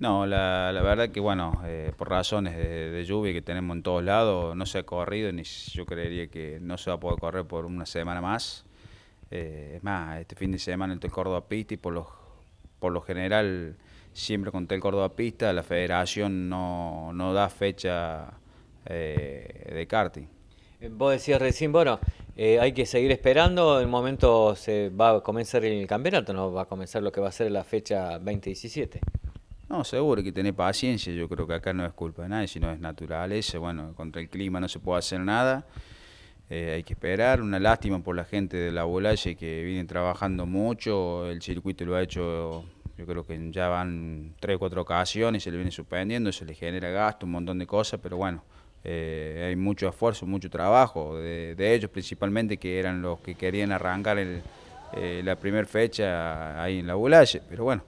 No, la, la verdad que bueno, eh, por razones de, lluvia que tenemos en todos lados, no se ha corrido, ni yo creería que no se va a poder correr por una semana más. Eh, es más, este fin de semana el Tel Córdoba Pista y por lo, por lo general siempre con Tel Córdoba Pista la federación no, no da fecha eh, de karting. Vos decías recién, bueno, hay que seguir esperando, en un momento se va a comenzar el campeonato, no va a comenzar lo que va a ser la fecha 2017. No, seguro que tener paciencia, yo creo que acá no es culpa de nadie, sino es naturaleza, bueno, contra el clima no se puede hacer nada, eh, hay que esperar, una lástima por la gente de la Bolalle que vienen trabajando mucho, el circuito lo ha hecho, yo creo que ya van tres o cuatro ocasiones, se le viene suspendiendo, se le genera gasto, un montón de cosas, pero bueno, eh, hay mucho esfuerzo, mucho trabajo de, ellos principalmente que eran los que querían arrancar eh, la primera fecha ahí en la Bolalle, pero bueno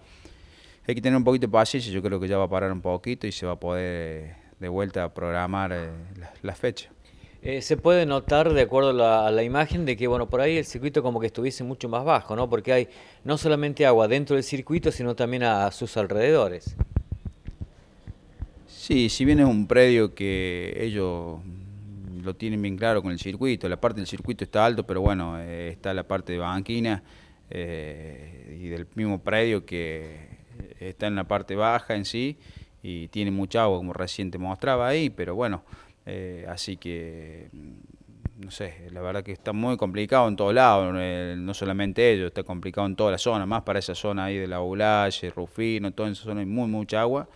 hay que tener un poquito de paciencia, yo creo que ya va a parar un poquito y se va a poder eh, de vuelta programar eh, las la, fecha. Eh, se puede notar, de acuerdo a la, imagen, de que bueno, por ahí el circuito como que estuviese mucho más bajo, ¿no? Porque hay no solamente agua dentro del circuito, sino también a, sus alrededores. Sí, si bien es un predio que ellos lo tienen bien claro con el circuito, la parte del circuito está alto, pero bueno, está la parte de banquina y del mismo predio que está en la parte baja en sí y tiene mucha agua, como recién te mostraba ahí, pero bueno, eh, así que mm, no sé, la verdad que está muy complicado en todos lados, eh, no solamente ellos, está complicado en toda la zona, más para esa zona ahí de la Ulaye, Rufino, toda esa zona hay muy mucha agua.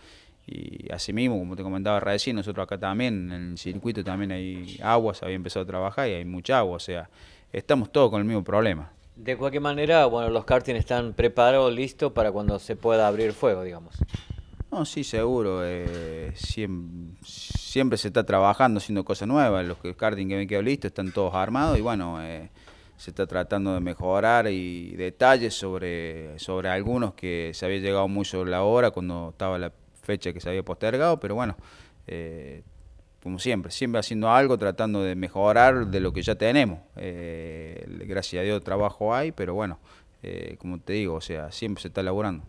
Y así mismo, como te comentaba recién, nosotros acá también, en el circuito también hay agua, se había empezado a trabajar y hay mucha agua, o sea, estamos todos con el mismo problema. De cualquier manera, bueno, los karting están preparados, listos para cuando se pueda abrir fuego, digamos. No, sí, seguro. Eh, siempre, se está trabajando, haciendo cosas nuevas. Los karting que me quedo listos están todos armados y bueno, eh, se está tratando de mejorar y detalles sobre, sobre algunos que se había llegado mucho sobre la hora cuando estaba la fecha que se había postergado, pero bueno, eh, como siempre, siempre haciendo algo, tratando de mejorar de lo que ya tenemos. Eh, gracias a Dios trabajo hay, pero bueno, eh, como te digo, o sea, siempre se está elaborando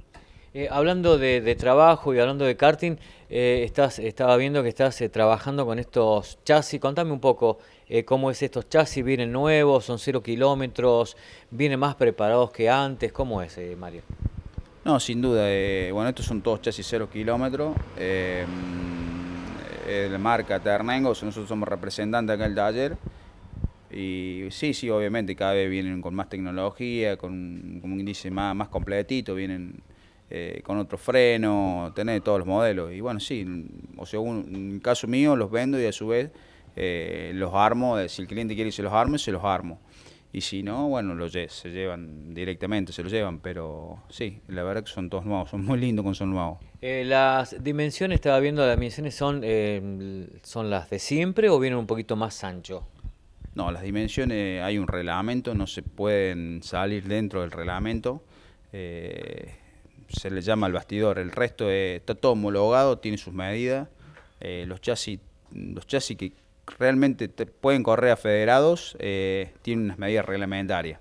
eh, hablando de, trabajo y hablando de karting, estás, estaba viendo que estás trabajando con estos chasis. Contame un poco cómo es estos chasis, vienen nuevos, son cero kilómetros, vienen más preparados que antes, ¿cómo es, Mario? No, sin duda. bueno, estos son todos chasis cero kilómetros de la marca Ternengos, nosotros somos representantes acá el taller. Y sí, sí, obviamente cada vez vienen con más tecnología, con, como índice más, completito, vienen eh, con otro freno, tener todos los modelos. Y bueno, sí, o sea, el caso mío los vendo y a su vez eh, los armo, si el cliente quiere que se los arme, se los armo y si no, bueno, se llevan directamente, se lo llevan, pero sí, la verdad que son todos nuevos, son muy lindos con son nuevos. Eh, las dimensiones, estaba viendo, las dimensiones son, eh, son las de siempre o vienen un poquito más ancho? No, las dimensiones, hay un reglamento, no se pueden salir dentro del reglamento. Eh, se le llama el bastidor, el resto está todo homologado, tiene sus medidas. los chasis, los chasis que realmente pueden correr a federados, eh, tienen unas medidas reglamentarias,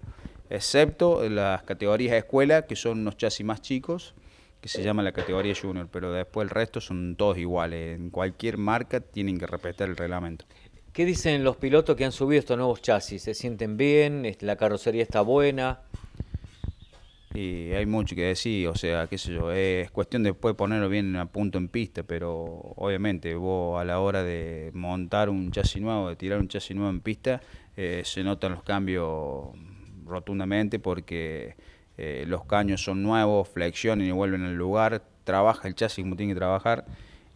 excepto las categorías de escuela, que son unos chasis más chicos, que se llama la categoría junior, pero después el resto son todos iguales, en cualquier marca tienen que respetar el reglamento. ¿Qué dicen los pilotos que han subido estos nuevos chasis? ¿Se sienten bien? ¿La carrocería está buena? Y hay mucho que decir, o sea, qué sé yo, es cuestión de después ponerlo bien a punto en pista, pero obviamente vos a la hora de montar un chasis nuevo, de tirar un chasis nuevo en pista, eh, se notan los cambios rotundamente porque eh, los caños son nuevos, flexionan y vuelven al lugar, trabaja el chasis como tiene que trabajar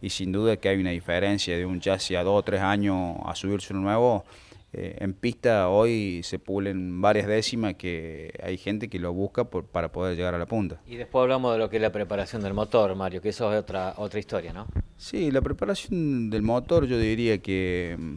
y sin duda que hay una diferencia de un chasis a dos o tres años a subirse uno nuevo eh, en pista hoy se pulen varias décimas que hay gente que lo busca para poder llegar a la punta. Y después hablamos de lo que es la preparación del motor, Mario, que eso es otra, otra historia, ¿no? Sí, la preparación del motor yo diría que mm,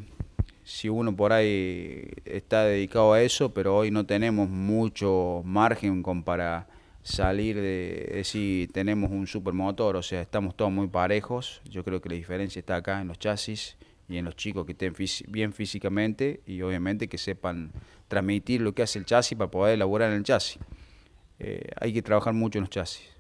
si uno por ahí está dedicado a eso, pero hoy no tenemos mucho margen para salir de si tenemos un supermotor, o sea, estamos todos muy parejos, yo creo que la diferencia está acá en los chasis, y en los chicos que estén bien físicamente y obviamente que sepan transmitir lo que hace el chasis para poder elaborar en el chasis. Eh, hay que trabajar mucho en los chasis.